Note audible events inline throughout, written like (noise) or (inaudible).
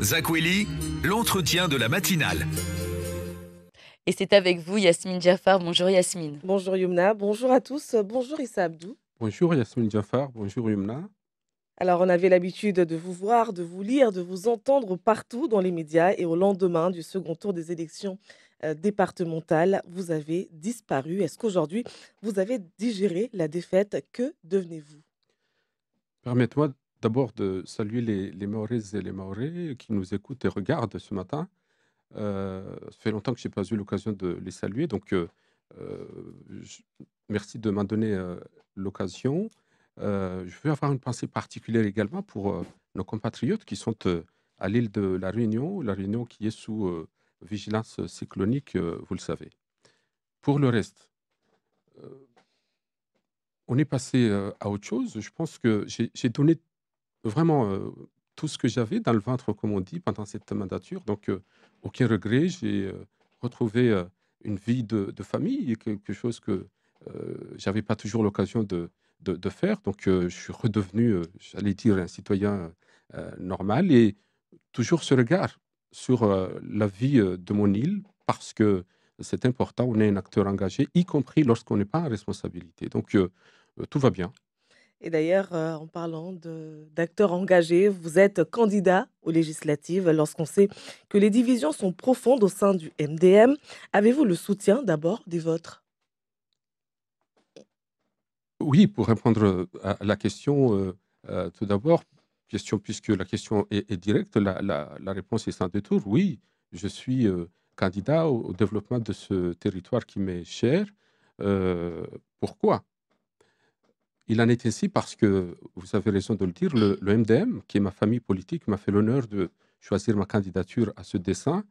Zakweli, l'entretien de la matinale. Et c'est avec vous, Yasmine Jaffar. Bonjour Yasmine. Bonjour Yumna, bonjour à tous. Bonjour Issa Abdou. Bonjour Yasmine Jaffar, bonjour Yumna. Alors, on avait l'habitude de vous voir, de vous lire, de vous entendre partout dans les médias. Et au lendemain du second tour des élections euh, départementales, vous avez disparu. Est-ce qu'aujourd'hui, vous avez digéré la défaite Que devenez-vous Permettez-moi d'abord de saluer les, les et les Maorais qui nous écoutent et regardent ce matin. Euh, ça fait longtemps que je n'ai pas eu l'occasion de les saluer, donc euh, euh, merci de m'en donner l'occasion. je veux avoir une pensée particulière également pour nos compatriotes qui sont à l'île de la Réunion, la Réunion qui est sous vigilance cyclonique, vous le savez. Pour le reste, on est passé à autre chose. Je pense que j'ai donné vraiment euh, tout ce que j'avais dans le ventre, comme on dit, pendant cette mandature. Donc, euh, aucun regret. J'ai euh, retrouvé une vie de, famille, quelque chose que j'avais pas toujours l'occasion de, faire. Donc, je suis redevenu, j'allais dire, un citoyen normal et toujours ce regard sur la vie de mon île parce que c'est important, on est un acteur engagé, y compris lorsqu'on n'est pas en responsabilité. Donc, tout va bien. Et d'ailleurs, euh, en parlant d'acteurs engagés, vous êtes candidat aux législatives lorsqu'on sait que les divisions sont profondes au sein du MDM. Avez-vous le soutien d'abord des vôtres Oui, pour répondre euh, à la question, euh, tout d'abord, question, puisque la question est, directe, la, réponse est sans détour. Oui, je suis candidat au, développement de ce territoire qui m'est cher. pourquoi il en est ainsi parce que, vous avez raison de le dire, le, MDM, qui est ma famille politique, m'a fait l'honneur de choisir ma candidature à ce dessin.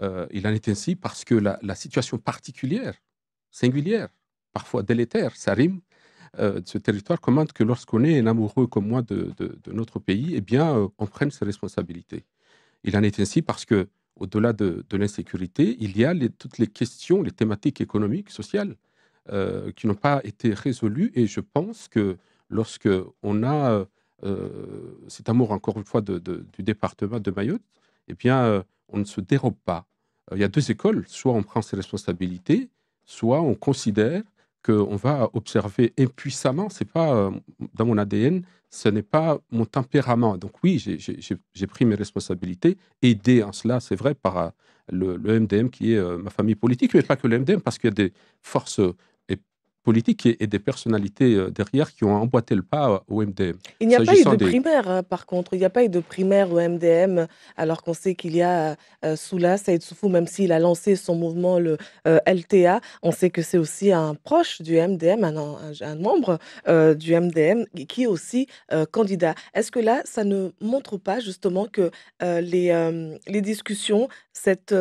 Euh, il en est ainsi parce que la, situation particulière, singulière, parfois délétère, ça rime, de euh, ce territoire commande que lorsqu'on est un amoureux comme moi de, notre pays, eh bien, euh, on prenne ses responsabilités. Il en est ainsi parce que, au-delà de, l'insécurité, il y a toutes les questions, les thématiques économiques, sociales, euh, qui n'ont pas été résolus. Et je pense que lorsque on a euh, euh, cet amour, encore une fois, du département de Mayotte, eh bien, on ne se dérobe pas. Il y a deux écoles. Soit on prend ses responsabilités, soit on considère qu'on va observer impuissamment. C'est pas dans mon ADN, ce n'est pas mon tempérament. Donc oui, j'ai pris mes responsabilités, aidé en cela, c'est vrai, par le, MDM qui est ma famille politique, mais pas que le MDM, parce qu'il y a des forces politiques et, des personnalités euh, derrière qui ont emboîté le pas euh, au MDM. Il n'y a pas eu de primaire, hein, par contre. Il n'y a pas eu de primaire au MDM, alors qu'on sait qu'il y a euh, Soula Saïd Soufou, même s'il a lancé son mouvement, le LTA, on sait que c'est aussi un proche du MDM, un, membre du MDM qui est aussi candidat. Est-ce que là, ça ne montre pas justement que les, les discussions, cette,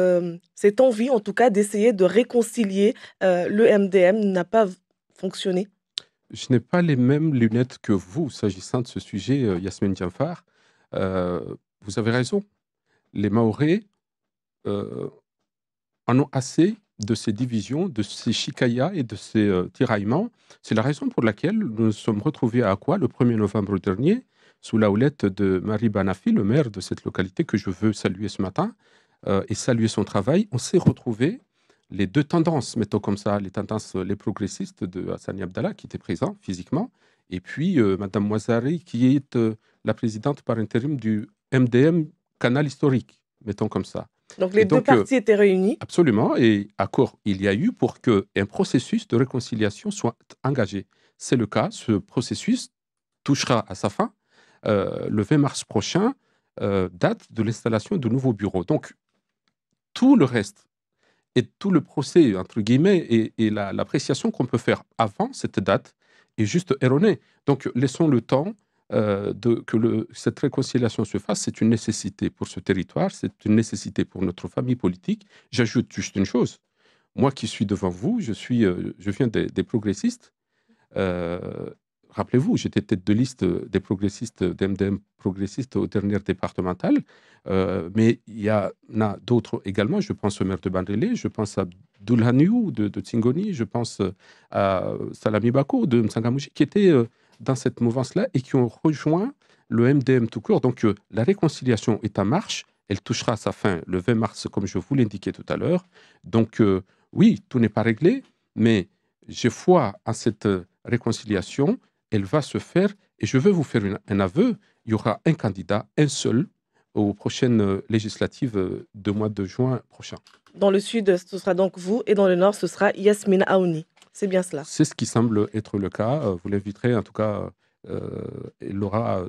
cette envie en tout cas d'essayer de réconcilier le MDM n'a pas fonctionner Je n'ai pas les mêmes lunettes que vous s'agissant de ce sujet, euh, Yasmine Djamfar. Euh, vous avez raison. Les Maoris euh, en ont assez de ces divisions, de ces chicayas et de ces tiraillements. C'est la raison pour laquelle nous nous sommes retrouvés à Aqua le 1er novembre dernier, sous la houlette de Marie Banafi, le maire de cette localité que je veux saluer ce matin, et saluer son travail. On s'est retrouvés les deux tendances, mettons comme ça, les tendances, euh, les progressistes de Hassani Abdallah, qui était présent physiquement, et puis euh, Madame qui est euh, la présidente par intérim du MDM Canal Historique, mettons comme ça. Donc les deux parties étaient réunies Absolument, et accord il y a eu pour qu'un processus de réconciliation soit engagé. C'est le cas, ce processus touchera à sa fin le 20 mars prochain, date de l'installation de nouveaux bureaux. Donc tout le reste et tout le procès, entre guillemets, et, l'appréciation qu'on peut faire avant cette date est juste erronée. Donc, laissons le temps euh, de, que le, cette réconciliation se fasse. C'est une nécessité pour ce territoire, c'est une nécessité pour notre famille politique. J'ajoute juste une chose. Moi qui suis devant vous, je, suis, euh, je viens des, progressistes. Euh, rappelez-vous, j'étais tête de liste euh, des progressistes, des euh, MDM progressistes aux dernières départementales, euh, mais il y en a d'autres également. Je pense au maire de Bandélé, je pense à Doulhaniou de, Tsingoni, je pense à Salami Bako de Mtsangamouchi, qui étaient dans cette mouvance-là et qui ont rejoint le MDM tout court. Donc la réconciliation est en marche, elle touchera sa fin le 20 mars, comme je vous l'indiquais tout à l'heure. Donc oui, tout n'est pas réglé, mais j'ai foi en cette réconciliation elle va se faire. Et je veux vous faire un aveu. Il y aura un candidat, un seul, aux prochaines euh, législatives euh, de mois de juin prochain. Dans le sud, ce sera donc vous, et dans le nord, ce sera Yasmine Aouni. C'est bien cela. C'est ce qui semble être le cas. Euh, vous l'inviterez, en tout cas,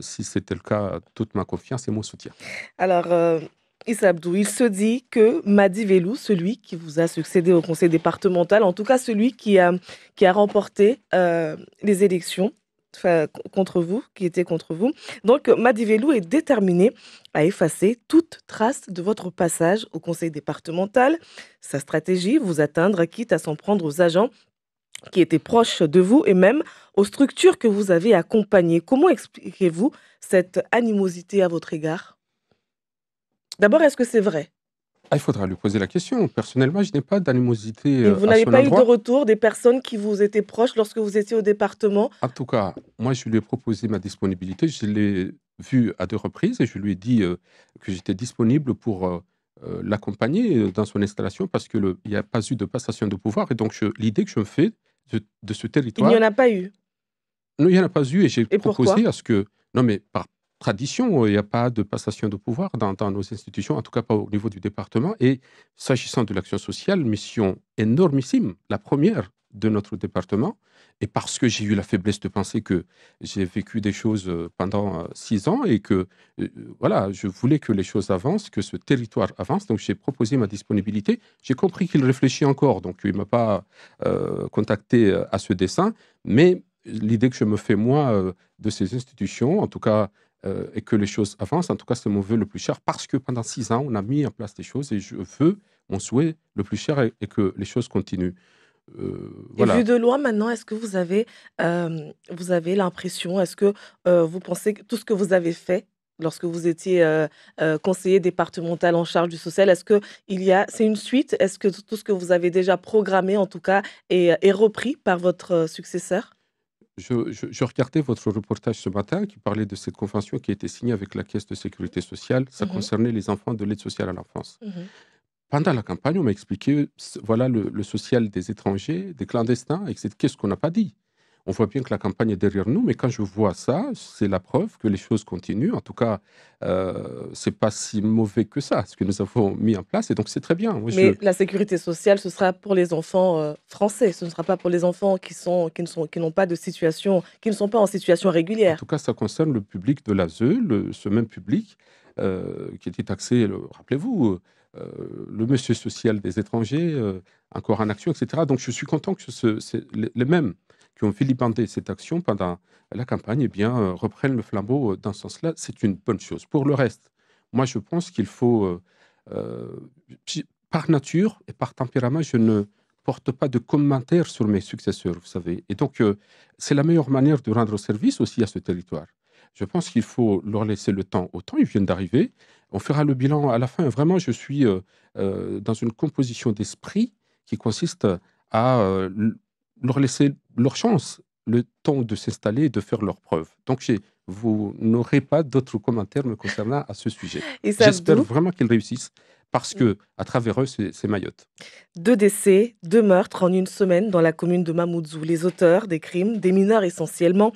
si c'était le cas, toute ma confiance et mon soutien. Alors, isabdou, il se dit que Madi Velou, celui qui vous a succédé au conseil départemental, en tout cas celui qui a, qui a remporté les élections, contre vous, qui était contre vous. Donc, euh, Madivelou est déterminé à effacer toute trace de votre passage au conseil départemental. Sa stratégie, vous atteindre, quitte à s'en prendre aux agents qui étaient proches de vous et même aux structures que vous avez accompagnées. Comment expliquez-vous cette animosité à votre égard D'abord, est-ce que c'est vrai ah, il faudra lui poser la question. Personnellement, je n'ai pas d'animosité. vous euh, n'avez pas eu de retour des personnes qui vous étaient proches lorsque vous étiez au département En tout cas, moi, je lui ai proposé ma disponibilité. Je l'ai vu à deux reprises et je lui ai dit euh, que j'étais disponible pour euh, l'accompagner dans son installation parce qu'il n'y a pas eu de passation de pouvoir. Et donc, l'idée que je me fais de, de ce territoire. Il n'y en a pas eu Non, il n'y en a pas eu et j'ai proposé à ce que. Non, mais par tradition, euh, il n'y a pas de passation de pouvoir dans, nos institutions, en tout cas pas au niveau du département. Et s'agissant de l'action sociale, mission énormissime, la première de notre département, et parce que j'ai eu la faiblesse de penser que j'ai vécu des choses euh, pendant euh, six ans et que voilà, je voulais que les choses avancent, que ce territoire avance, donc j'ai proposé ma disponibilité. J'ai compris qu'il réfléchit encore, donc il ne m'a pas contacté à ce dessin, mais l'idée que je me fais moi de ces institutions, en tout cas euh, et que les choses avancent. En tout cas, c'est mon vœu le plus cher parce que pendant six ans, on a mis en place des choses et je veux, mon souhait le plus cher et que les choses continuent. Euh, vu de loin maintenant, est-ce que vous avez, euh, avez l'impression, est-ce que vous pensez que tout ce que vous avez fait lorsque vous étiez conseiller départemental en charge du social Est-ce que y a, c'est une suite Est-ce que tout ce que vous avez déjà programmé en tout cas est repris par votre successeur je, regardais votre reportage ce matin qui parlait de cette convention qui a été signée avec la Caisse de sécurité sociale. Ça mhm. concernait les enfants de l'aide sociale à l'enfance. Mhm. Pendant la campagne, on m'a expliqué voilà le, social des étrangers, des clandestins, et qu'est-ce qu'on n'a pas dit on voit bien que la campagne est derrière nous, mais quand je vois ça, c'est la preuve que les choses continuent. En tout cas, euh, c'est pas si mauvais que ça, ce que nous avons mis en place, et donc c'est très bien. mais la sécurité sociale, ce sera pour les enfants euh, français, ce ne sera pas pour les enfants qui, sont, qui, ne sont, qui n'ont pas de situation, qui ne sont pas en situation régulière. En tout cas, ça concerne le public de l'ASE, le, ce même public euh, qui était taxé, rappelez-vous, euh, le monsieur social des étrangers, encore en action, etc. Donc je suis content que ce, c'est les mêmes qui ont vilibandé cette action pendant la campagne, eh bien, euh, reprennent le flambeau euh, dans ce sens-là. C'est une bonne chose. Pour le reste, moi, je pense qu'il faut, euh, par nature et par tempérament, je ne porte pas de commentaires sur mes successeurs, vous savez. Et donc, c'est la meilleure manière de rendre service aussi à ce territoire. Je pense qu'il faut leur laisser le temps. Autant ils viennent d'arriver, on fera le bilan à la fin. Vraiment, je suis dans une composition d'esprit qui consiste à leur laisser leur chance le temps de s'installer et de faire leurs preuves. Donc, j'ai vous n'aurez pas d'autres commentaires me concernant à ce sujet. J'espère vraiment qu'ils réussissent parce que, à travers eux, c'est Mayotte. Deux décès, deux meurtres en une semaine dans la commune de Mamoudzou. Les auteurs des crimes, des mineurs essentiellement,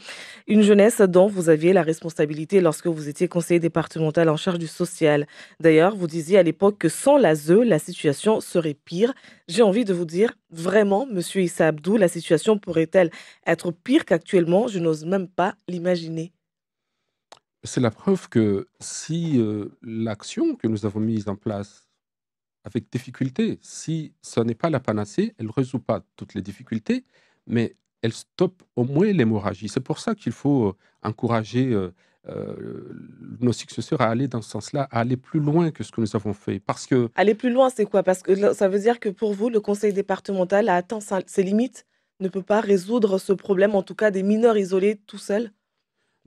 une jeunesse dont vous aviez la responsabilité lorsque vous étiez conseiller départemental en charge du social. D'ailleurs, vous disiez à l'époque que sans l'ASE, la situation serait pire. J'ai envie de vous dire, vraiment, monsieur Issa Abdou, la situation pourrait-elle être pire qu'actuellement Je n'ose même pas l'imaginer. C'est la preuve que si euh, l'action que nous avons mise en place avec difficulté, si ce n'est pas la panacée, elle ne résout pas toutes les difficultés, mais elle stoppe au moins l'hémorragie. C'est pour ça qu'il faut euh, encourager euh, nos successeurs à aller dans ce sens-là, à aller plus loin que ce que nous avons fait. Parce que aller plus loin, c'est quoi Parce que ça veut dire que pour vous, le conseil départemental a atteint ses limites, ne peut pas résoudre ce problème, en tout cas des mineurs isolés tout seuls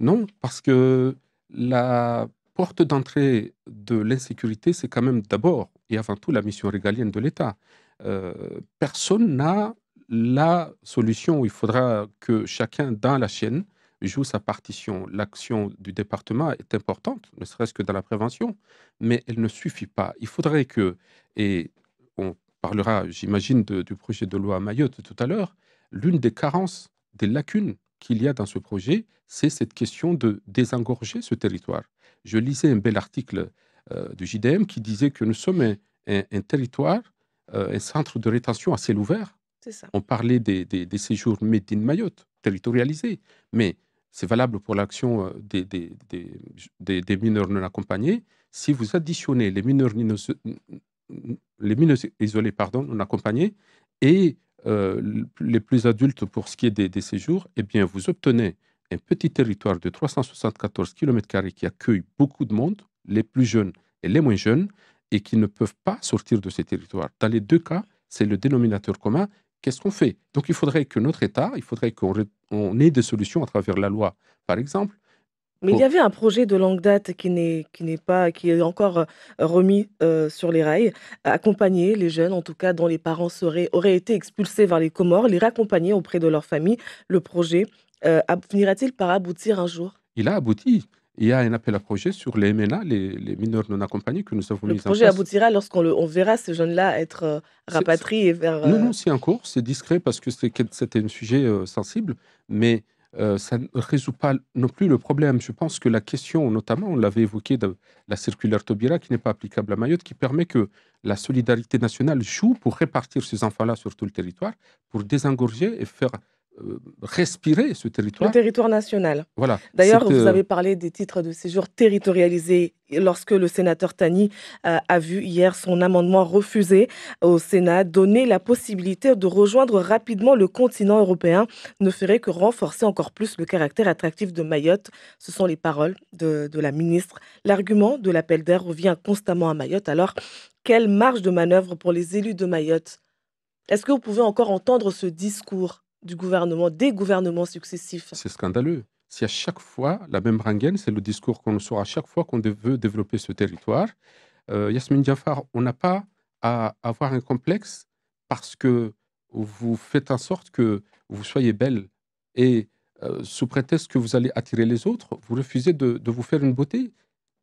non, parce que la porte d'entrée de l'insécurité, c'est quand même d'abord et avant tout la mission régalienne de l'État. Euh, personne n'a la solution il faudra que chacun dans la chaîne joue sa partition. L'action du département est importante, ne serait-ce que dans la prévention, mais elle ne suffit pas. Il faudrait que, et on parlera, j'imagine, du projet de loi Mayotte tout à l'heure, l'une des carences, des lacunes qu'il y a dans ce projet, c'est cette question de désengorger ce territoire. Je lisais un bel article euh, du JDM qui disait que nous sommes un, territoire, euh, un centre de rétention à ciel ouvert. On parlait des, des, séjours Médine Mayotte, territorialisés, mais c'est valable pour l'action euh, des, des, mineurs non accompagnés. Si vous additionnez les mineurs, les mineurs isolés pardon, non accompagnés et euh, les plus adultes pour ce qui est des, séjours, eh bien, vous obtenez un petit territoire de 374 km qui accueille beaucoup de monde, les plus jeunes et les moins jeunes, et qui ne peuvent pas sortir de ces territoires. Dans les deux cas, c'est le dénominateur commun. Qu'est-ce qu'on fait Donc, il faudrait que notre État, il faudrait qu'on ait des solutions à travers la loi, par exemple, mais il y avait un projet de longue date qui n'est qui n'est pas qui est encore euh, remis euh, sur les rails, accompagner les jeunes, en tout cas dont les parents seraient auraient été expulsés vers les Comores, les raccompagner auprès de leur famille. Le projet euh, finira-t-il par aboutir un jour Il a abouti. Il y a un appel à projet sur les MNA, les, mineurs non accompagnés que nous avons mis en place. Le projet aboutira lorsqu'on verra ces jeunes-là être euh, rapatriés vers. Non, non, c'est en cours, c'est discret parce que c'était un sujet sensible, mais euh, ça ne résout pas non plus le problème. Je pense que la question, notamment, on l'avait évoqué, de la circulaire Tobira qui n'est pas applicable à Mayotte, qui permet que la solidarité nationale joue pour répartir ces enfants-là sur tout le territoire, pour désengorger et faire euh, respirer ce territoire. Le territoire national. Voilà. D'ailleurs, vous euh, avez parlé des titres de séjour territorialisés lorsque le sénateur Tani euh, a vu hier son amendement refusé au Sénat donner la possibilité de rejoindre rapidement le continent européen ne ferait que renforcer encore plus le caractère attractif de Mayotte. Ce sont les paroles de, de la ministre. L'argument de l'appel d'air revient constamment à Mayotte. Alors, quelle marge de manœuvre pour les élus de Mayotte Est-ce que vous pouvez encore entendre ce discours du gouvernement, des gouvernements successifs. C'est scandaleux. Si à chaque fois la même rengaine, c'est le discours qu'on sort à chaque fois qu'on veut développer ce territoire. Euh, Yasmine Jafar, on n'a pas à avoir un complexe parce que vous faites en sorte que vous soyez belle et euh, sous prétexte que vous allez attirer les autres, vous refusez de, de vous faire une beauté.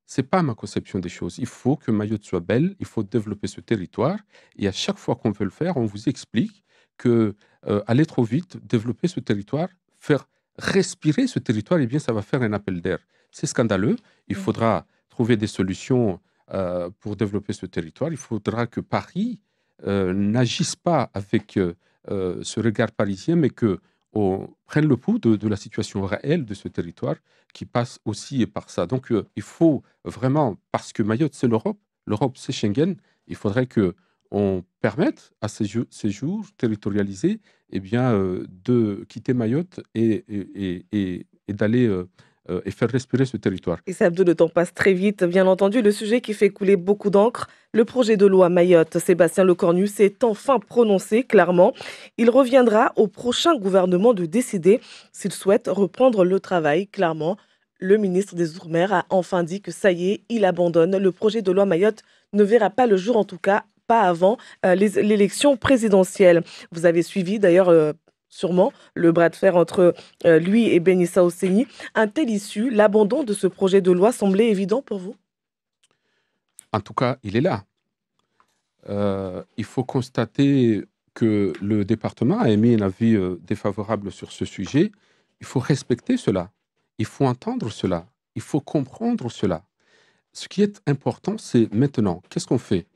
C'est pas ma conception des choses. Il faut que Mayotte soit belle, il faut développer ce territoire. Et à chaque fois qu'on veut le faire, on vous explique que euh, aller trop vite, développer ce territoire, faire respirer ce territoire, et eh bien, ça va faire un appel d'air. C'est scandaleux. Il mm. faudra trouver des solutions euh, pour développer ce territoire. Il faudra que Paris euh, n'agisse pas avec ce regard parisien, mais que prenne le pouls de, la situation réelle de ce territoire qui passe aussi par ça. Donc, il faut vraiment, parce que Mayotte, c'est l'Europe, l'Europe, c'est Schengen, il faudrait que on permette à ces, jours territorialisés eh bien, euh, de quitter Mayotte et, d'aller euh, euh, et faire respirer ce territoire. Et ça, le temps passe très vite, bien entendu. Le sujet qui fait couler beaucoup d'encre, le projet de loi Mayotte, Sébastien Lecornu s'est enfin prononcé clairement. Il reviendra au prochain gouvernement de décider s'il souhaite reprendre le travail, clairement. Le ministre des Outre-mer a enfin dit que ça y est, il abandonne. Le projet de loi Mayotte ne verra pas le jour, en tout cas, avant euh, l'élection présidentielle. Vous avez suivi d'ailleurs euh, sûrement le bras de fer entre euh, lui et Benissa Osseni. Un tel issue, l'abandon de ce projet de loi semblait évident pour vous En tout cas, il est là. il faut constater que le département a émis un avis défavorable sur ce sujet. Il faut respecter cela. Il faut entendre cela. Il faut comprendre cela. Ce qui est important, c'est maintenant, qu'est-ce qu'on fait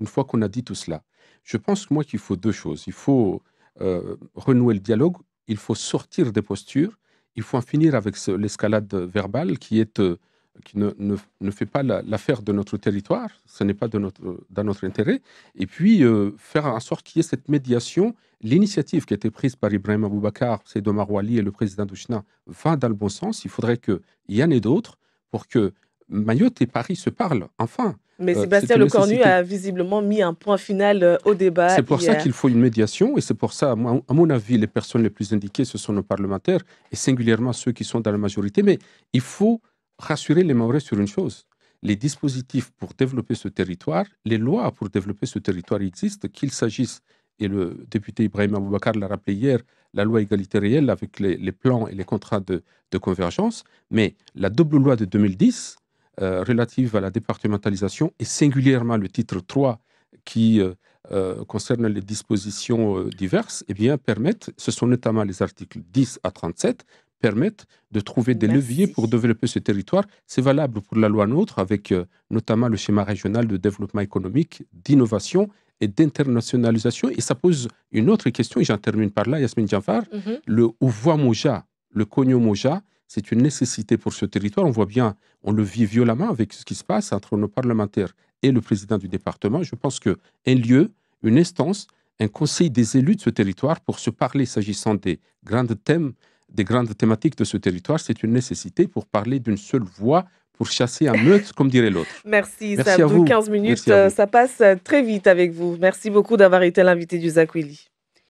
une fois qu'on a dit tout cela, je pense moi qu'il faut deux choses. Il faut euh, renouer le dialogue, il faut sortir des postures, il faut en finir avec l'escalade verbale qui, est, euh, qui ne, fait pas l'affaire de notre territoire, ce n'est pas de notre, dans notre intérêt, et puis euh, faire en sorte qu'il y ait cette médiation. L'initiative qui a été prise par Ibrahim Aboubakar, Seydou Marouali et le président d'Ouchina va dans le bon sens. Il faudrait qu'il y en ait d'autres pour que Mayotte et Paris se parlent, enfin, mais euh, Sébastien Lecornu a visiblement mis un point final euh, au débat. C'est pour ça qu'il faut une médiation et c'est pour ça, à mon, avis, les personnes les plus indiquées, ce sont nos parlementaires et singulièrement ceux qui sont dans la majorité. Mais il faut rassurer les Maoris sur une chose les dispositifs pour développer ce territoire, les lois pour développer ce territoire existent, qu'il s'agisse, et le député Ibrahim Aboubakar l'a rappelé hier, la loi égalité réelle avec les, plans et les contrats de, convergence, mais la double loi de 2010 euh, relative à la départementalisation et singulièrement le titre 3 qui euh, euh, concerne les dispositions diverses, et eh bien, permettent, ce sont notamment les articles 10 à 37, permettent de trouver des leviers pour développer ce territoire. C'est valable pour la loi NOTRe, avec notamment le schéma régional de développement économique, d'innovation et d'internationalisation. Et ça pose une autre question, et j'en termine par là, Yasmine Jafar, mm-hmm. le Ouvois Moja, le Cogno Moja, c'est une nécessité pour ce territoire. On voit bien, on le vit violemment avec ce qui se passe entre nos parlementaires et le président du département. Je pense qu'un lieu, une instance, un conseil des élus de ce territoire pour se parler s'agissant des grandes thèmes, des grandes thématiques de ce territoire, c'est une nécessité pour parler d'une seule voix pour chasser un meute, comme dirait l'autre. (laughs) Merci, Merci Sabdou. 15 minutes, euh, ça passe euh, très vite avec vous. Merci beaucoup d'avoir été l'invité du Zakwili.